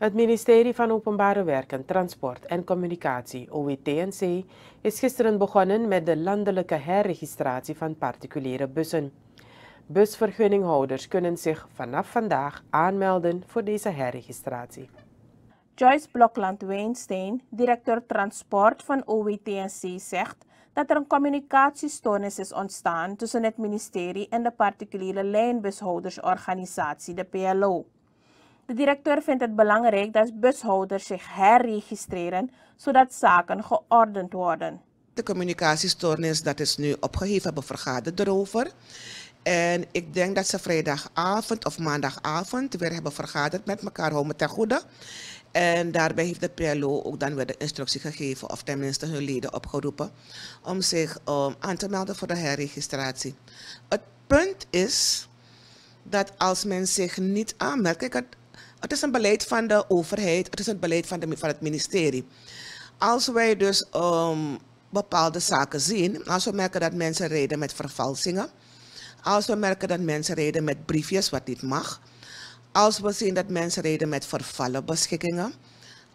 Het ministerie van Openbare Werken, Transport en Communicatie, OWTNC, is gisteren begonnen met de landelijke herregistratie van particuliere bussen. Busvergunninghouders kunnen zich vanaf vandaag aanmelden voor deze herregistratie. Joyce Blokland-Weinstein, directeur transport van OWTNC, zegt dat er een communicatiestoornis is ontstaan tussen het ministerie en de particuliere lijnbushoudersorganisatie, de PLO. De directeur vindt het belangrijk dat bushouders zich herregistreren, zodat zaken geordend worden. De communicatiestoornis dat is nu opgeheven, hebben vergaderd erover. En ik denk dat ze vrijdagavond of maandagavond weer hebben vergaderd met elkaar, hou me ten goede. En daarbij heeft de PLO ook dan weer de instructie gegeven, of tenminste hun leden opgeroepen, om zich um, aan te melden voor de herregistratie. Het punt is dat als men zich niet aanmeldt, kijk, het, het is een beleid van de overheid, het is een beleid van, de, van het ministerie. Als wij dus ehm, bepaalde zaken zien, als we merken dat mensen reden met vervalsingen, als we merken dat mensen reden met briefjes wat niet mag, als we zien dat mensen reden met vervallen beschikkingen,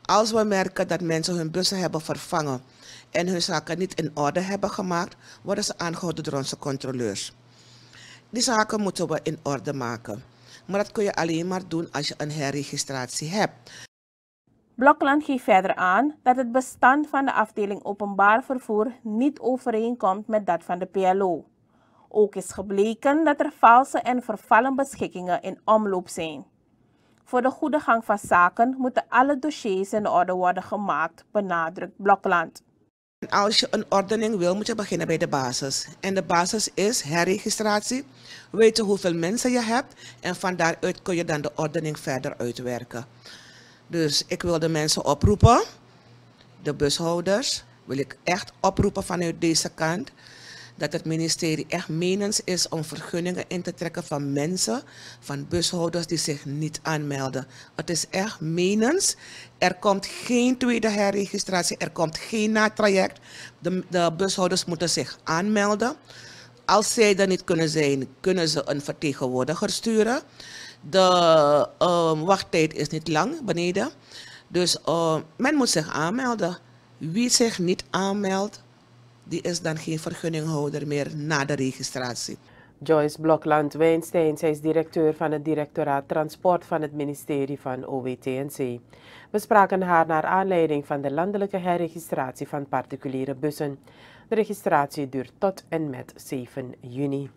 als we merken dat mensen hun bussen hebben vervangen en hun zaken niet in orde hebben gemaakt, worden ze aangehouden door onze controleurs. Die zaken moeten we in orde maken. Maar dat kun je alleen maar doen als je een herregistratie hebt. Blokland geeft verder aan dat het bestand van de afdeling openbaar vervoer niet overeenkomt met dat van de PLO. Ook is gebleken dat er valse en vervallen beschikkingen in omloop zijn. Voor de goede gang van zaken moeten alle dossiers in orde worden gemaakt, benadrukt Blokland. Als je een ordening wil, moet je beginnen bij de basis. En de basis is herregistratie. Weten hoeveel mensen je hebt en van daaruit kun je dan de ordening verder uitwerken. Dus ik wil de mensen oproepen, de bushouders, wil ik echt oproepen vanuit deze kant dat het ministerie echt menens is om vergunningen in te trekken van mensen, van bushouders die zich niet aanmelden. Het is echt menens. Er komt geen tweede herregistratie, er komt geen natraject. De, de bushouders moeten zich aanmelden. Als zij er niet kunnen zijn, kunnen ze een vertegenwoordiger sturen. De ehm, wachttijd is niet lang beneden. Dus ehm, men moet zich aanmelden. Wie zich niet aanmeldt, die is dan geen vergunninghouder meer na de registratie. Joyce blokland Weinstein, zij is directeur van het directoraat Transport van het ministerie van OWTNC. We spraken haar naar aanleiding van de landelijke herregistratie van particuliere bussen. De registratie duurt tot en met 7 juni.